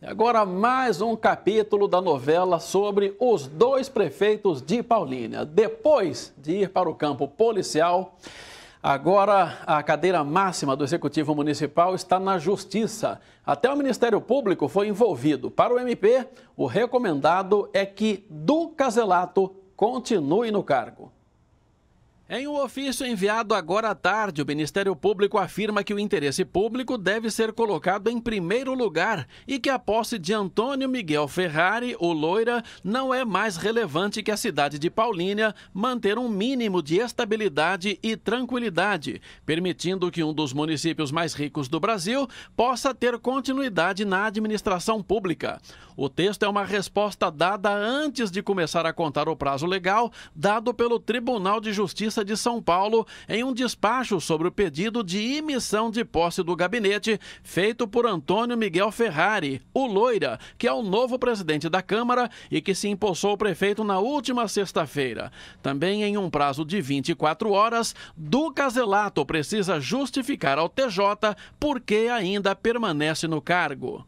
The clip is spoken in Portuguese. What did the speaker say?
Agora mais um capítulo da novela sobre os dois prefeitos de Paulínia. Depois de ir para o campo policial, agora a cadeira máxima do Executivo Municipal está na Justiça. Até o Ministério Público foi envolvido. Para o MP, o recomendado é que do Caselato continue no cargo. Em um ofício enviado agora à tarde, o Ministério Público afirma que o interesse público deve ser colocado em primeiro lugar e que a posse de Antônio Miguel Ferrari, o Loira, não é mais relevante que a cidade de Paulínia manter um mínimo de estabilidade e tranquilidade, permitindo que um dos municípios mais ricos do Brasil possa ter continuidade na administração pública. O texto é uma resposta dada antes de começar a contar o prazo legal dado pelo Tribunal de Justiça Justiça de São Paulo em um despacho sobre o pedido de emissão de posse do gabinete feito por Antônio Miguel Ferrari, o Loira, que é o novo presidente da Câmara e que se impulsou o prefeito na última sexta-feira. Também em um prazo de 24 horas, Duca Zelato precisa justificar ao TJ por que ainda permanece no cargo.